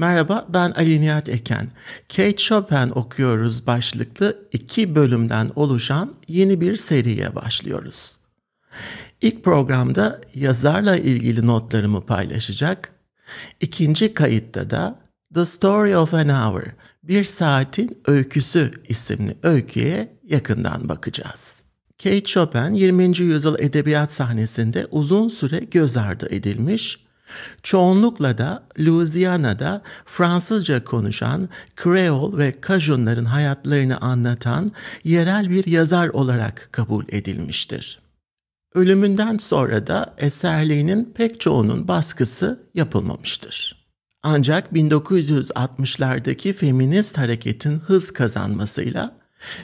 Merhaba ben Ali Nihat Eken. Kate Chopin okuyoruz başlıklı iki bölümden oluşan yeni bir seriye başlıyoruz. İlk programda yazarla ilgili notlarımı paylaşacak. İkinci kayıtta da The Story of an Hour, Bir Saatin Öyküsü isimli öyküye yakından bakacağız. Kate Chopin 20. yüzyıl edebiyat sahnesinde uzun süre göz ardı edilmiş Çoğunlukla da Louisiana'da Fransızca konuşan Creole ve Cajunların hayatlarını anlatan yerel bir yazar olarak kabul edilmiştir. Ölümünden sonra da eserlerinin pek çoğunun baskısı yapılmamıştır. Ancak 1960'lardaki feminist hareketin hız kazanmasıyla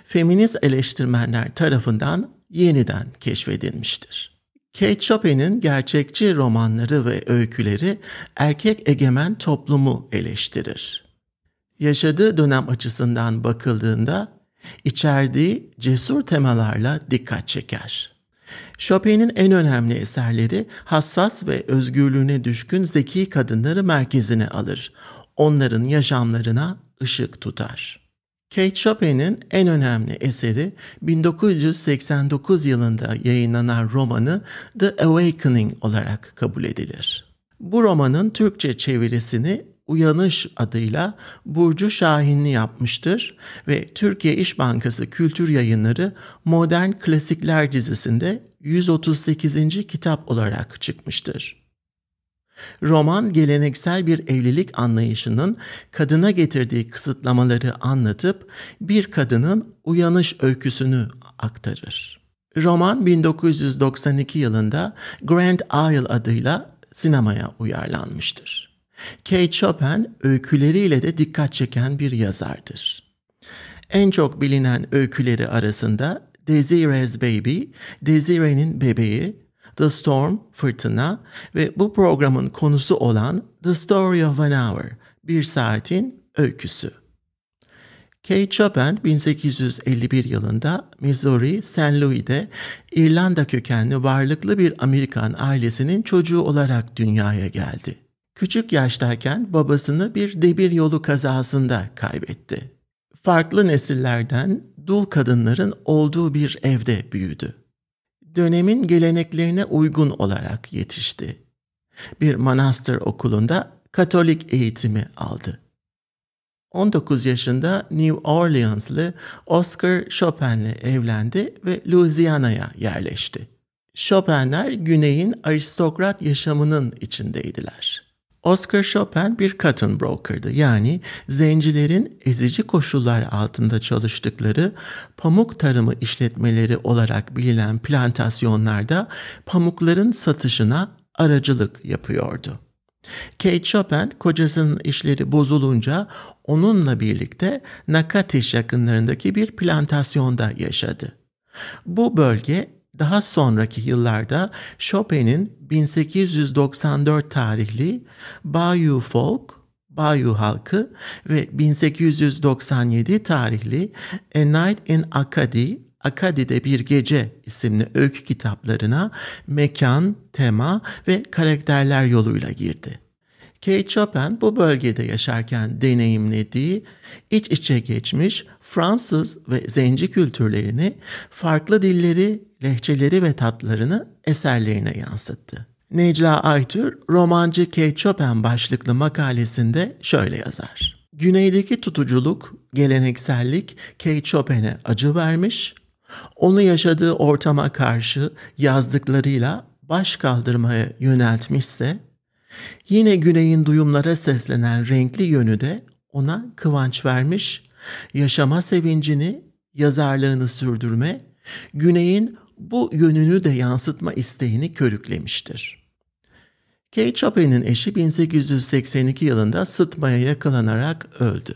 feminist eleştirmenler tarafından yeniden keşfedilmiştir. Kate Chopin'in gerçekçi romanları ve öyküleri erkek egemen toplumu eleştirir. Yaşadığı dönem açısından bakıldığında içerdiği cesur temalarla dikkat çeker. Chopin'in en önemli eserleri hassas ve özgürlüğüne düşkün zeki kadınları merkezine alır. Onların yaşamlarına ışık tutar. Kate Chopin'in en önemli eseri 1989 yılında yayınlanan romanı The Awakening olarak kabul edilir. Bu romanın Türkçe çevirisini Uyanış adıyla Burcu Şahinli yapmıştır ve Türkiye İş Bankası Kültür Yayınları Modern Klasikler dizisinde 138. kitap olarak çıkmıştır. Roman geleneksel bir evlilik anlayışının kadına getirdiği kısıtlamaları anlatıp bir kadının uyanış öyküsünü aktarır. Roman 1992 yılında Grand Isle adıyla sinemaya uyarlanmıştır. Kate Chopin öyküleriyle de dikkat çeken bir yazardır. En çok bilinen öyküleri arasında Desiree's Baby, Desiree'nin bebeği, The Storm, Fırtına ve bu programın konusu olan The Story of an Hour, Bir Saatin Öyküsü. Kate Chopin 1851 yılında Missouri, St. Louis'de İrlanda kökenli varlıklı bir Amerikan ailesinin çocuğu olarak dünyaya geldi. Küçük yaştayken babasını bir debir yolu kazasında kaybetti. Farklı nesillerden dul kadınların olduğu bir evde büyüdü dönemin geleneklerine uygun olarak yetişti. Bir manastır okulunda Katolik eğitimi aldı. 19 yaşında New Orleanslı Oscar Chopin'le evlendi ve Louisiana'ya yerleşti. Chopin'ler güneyin aristokrat yaşamının içindeydiler. Oscar Chopin bir cotton broker'dı. Yani zencilerin ezici koşullar altında çalıştıkları pamuk tarımı işletmeleri olarak bilinen plantasyonlarda pamukların satışına aracılık yapıyordu. Kate Chopin kocasının işleri bozulunca onunla birlikte Nakatiş yakınlarındaki bir plantasyonda yaşadı. Bu bölge daha sonraki yıllarda Chopin'in 1894 tarihli Bayou Folk, Bayou halkı ve 1897 tarihli A Night in Acadie, Akadi'de Bir Gece isimli öykü kitaplarına mekan, tema ve karakterler yoluyla girdi. Kate Chopin bu bölgede yaşarken deneyimlediği iç içe geçmiş Fransız ve zenci kültürlerini, farklı dilleri lehçeleri ve tatlarını eserlerine yansıttı. Necla Aytür, romancı Kate Chopin başlıklı makalesinde şöyle yazar. Güneydeki tutuculuk, geleneksellik Kate Chopin'e acı vermiş, onu yaşadığı ortama karşı yazdıklarıyla baş kaldırmaya yöneltmişse, yine güneyin duyumlara seslenen renkli yönü de ona kıvanç vermiş, yaşama sevincini, yazarlığını sürdürme, güneyin bu yönünü de yansıtma isteğini körüklemiştir. Kay Chopin'in eşi 1882 yılında sıtmaya yakalanarak öldü.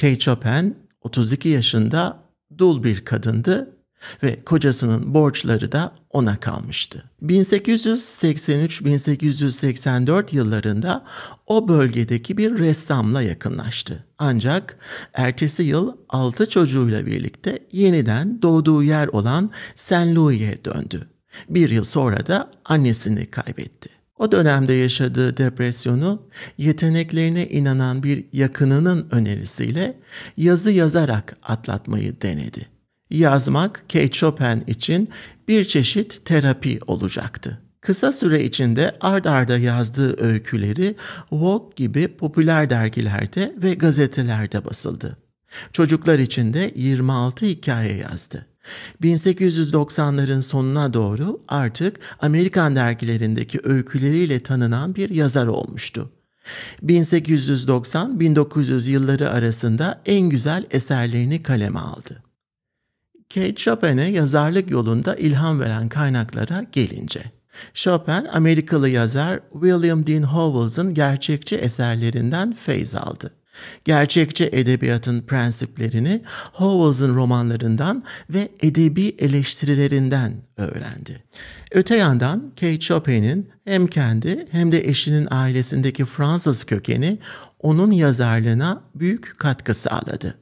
Kay Chopin 32 yaşında dul bir kadındı ve kocasının borçları da ona kalmıştı. 1883-1884 yıllarında o bölgedeki bir ressamla yakınlaştı. Ancak ertesi yıl 6 çocuğuyla birlikte yeniden doğduğu yer olan Saint Louis'e döndü. Bir yıl sonra da annesini kaybetti. O dönemde yaşadığı depresyonu yeteneklerine inanan bir yakınının önerisiyle yazı yazarak atlatmayı denedi yazmak Kate Chopin için bir çeşit terapi olacaktı. Kısa süre içinde ard arda yazdığı öyküleri Vogue gibi popüler dergilerde ve gazetelerde basıldı. Çocuklar için de 26 hikaye yazdı. 1890'ların sonuna doğru artık Amerikan dergilerindeki öyküleriyle tanınan bir yazar olmuştu. 1890-1900 yılları arasında en güzel eserlerini kaleme aldı. Kate Chopin'e yazarlık yolunda ilham veren kaynaklara gelince. Chopin, Amerikalı yazar William Dean Howells'ın gerçekçi eserlerinden feyz aldı. Gerçekçi edebiyatın prensiplerini Howells'ın romanlarından ve edebi eleştirilerinden öğrendi. Öte yandan Kate Chopin'in hem kendi hem de eşinin ailesindeki Fransız kökeni onun yazarlığına büyük katkı sağladı.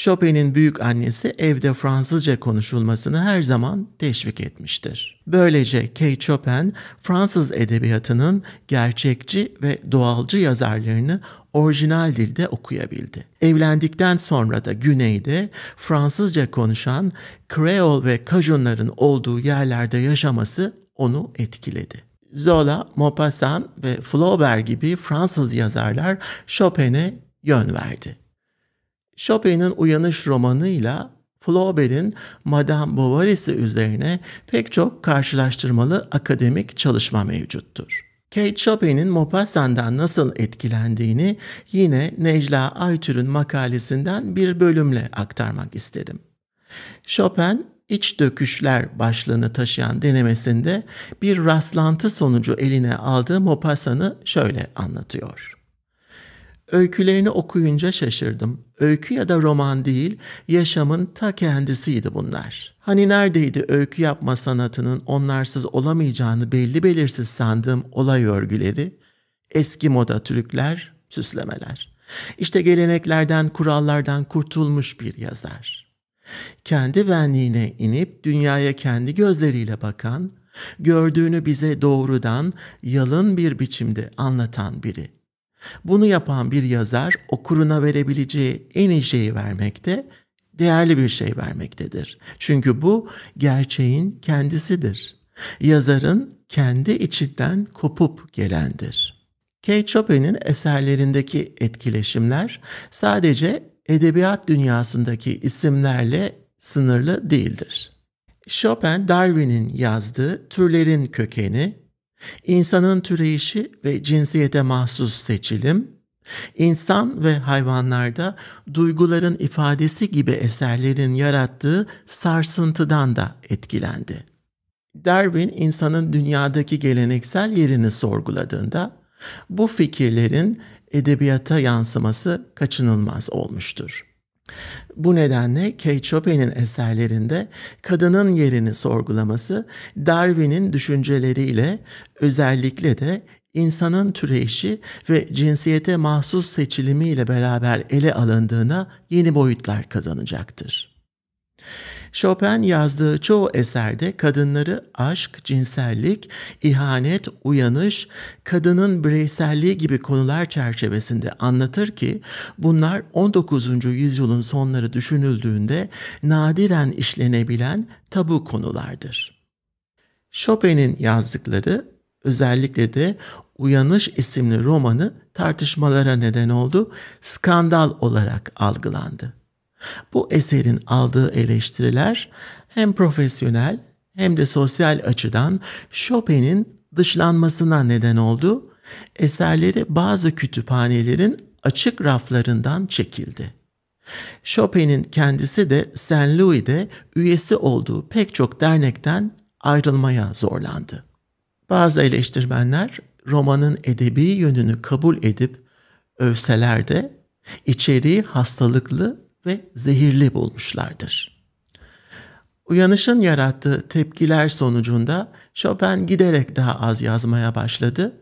Chopin'in büyük annesi evde Fransızca konuşulmasını her zaman teşvik etmiştir. Böylece Kay Chopin, Fransız edebiyatının gerçekçi ve doğalcı yazarlarını orijinal dilde okuyabildi. Evlendikten sonra da güneyde Fransızca konuşan Creole ve Cajunların olduğu yerlerde yaşaması onu etkiledi. Zola, Maupassant ve Flaubert gibi Fransız yazarlar Chopin'e yön verdi. Chopin'in Uyanış romanıyla Flaubert'in Madame Bovary'si üzerine pek çok karşılaştırmalı akademik çalışma mevcuttur. Kate Chopin'in Maupassant'dan nasıl etkilendiğini yine Necla Aytür'ün makalesinden bir bölümle aktarmak isterim. Chopin iç Döküşler başlığını taşıyan denemesinde bir rastlantı sonucu eline aldığı Maupassant'ı şöyle anlatıyor. Öykülerini okuyunca şaşırdım. Öykü ya da roman değil, yaşamın ta kendisiydi bunlar. Hani neredeydi öykü yapma sanatının onlarsız olamayacağını belli belirsiz sandığım olay örgüleri, eski moda türükler, süslemeler. İşte geleneklerden, kurallardan kurtulmuş bir yazar. Kendi benliğine inip dünyaya kendi gözleriyle bakan, gördüğünü bize doğrudan, yalın bir biçimde anlatan biri.'' Bunu yapan bir yazar okuruna verebileceği en iyi şeyi vermekte, değerli bir şey vermektedir. Çünkü bu gerçeğin kendisidir. Yazarın kendi içinden kopup gelendir. Kay Chopin'in eserlerindeki etkileşimler sadece edebiyat dünyasındaki isimlerle sınırlı değildir. Chopin, Darwin'in yazdığı Türlerin Kökeni, İnsanın türeyişi ve cinsiyete mahsus seçilim, insan ve hayvanlarda duyguların ifadesi gibi eserlerin yarattığı sarsıntıdan da etkilendi. Darwin insanın dünyadaki geleneksel yerini sorguladığında bu fikirlerin edebiyata yansıması kaçınılmaz olmuştur. Bu nedenle Kate Chopin'in eserlerinde kadının yerini sorgulaması Darwin'in düşünceleriyle özellikle de insanın türeyişi ve cinsiyete mahsus seçilimiyle beraber ele alındığına yeni boyutlar kazanacaktır. Chopin yazdığı çoğu eserde kadınları aşk, cinsellik, ihanet, uyanış, kadının bireyselliği gibi konular çerçevesinde anlatır ki bunlar 19. yüzyılın sonları düşünüldüğünde nadiren işlenebilen tabu konulardır. Chopin'in yazdıkları özellikle de Uyanış isimli romanı tartışmalara neden oldu, skandal olarak algılandı. Bu eserin aldığı eleştiriler hem profesyonel hem de sosyal açıdan Chopin'in dışlanmasına neden oldu. Eserleri bazı kütüphanelerin açık raflarından çekildi. Chopin'in kendisi de Saint Louis'de üyesi olduğu pek çok dernekten ayrılmaya zorlandı. Bazı eleştirmenler romanın edebi yönünü kabul edip övseler de içeriği hastalıklı ve zehirli bulmuşlardır. Uyanışın yarattığı tepkiler sonucunda Chopin giderek daha az yazmaya başladı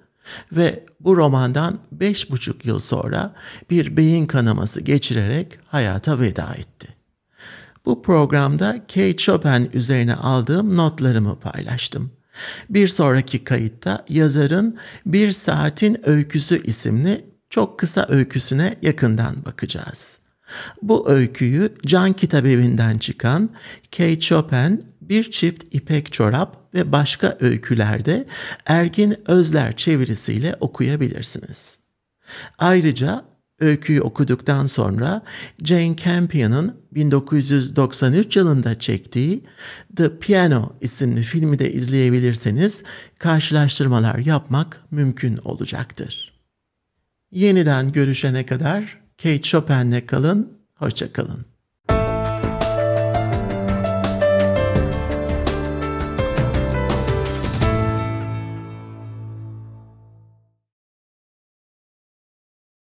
ve bu romandan beş buçuk yıl sonra bir beyin kanaması geçirerek hayata veda etti. Bu programda Kate Chopin üzerine aldığım notlarımı paylaştım. Bir sonraki kayıtta yazarın Bir Saatin Öyküsü isimli çok kısa öyküsüne yakından bakacağız.'' Bu öyküyü Can Kitabevi'nden çıkan Kay Chopin Bir Çift İpek Çorap ve başka öykülerde Ergin Özler çevirisiyle okuyabilirsiniz. Ayrıca öyküyü okuduktan sonra Jane Campion'ın 1993 yılında çektiği The Piano isimli filmi de izleyebilirseniz karşılaştırmalar yapmak mümkün olacaktır. Yeniden görüşene kadar Kate Chopin'le kalın, hoşça kalın.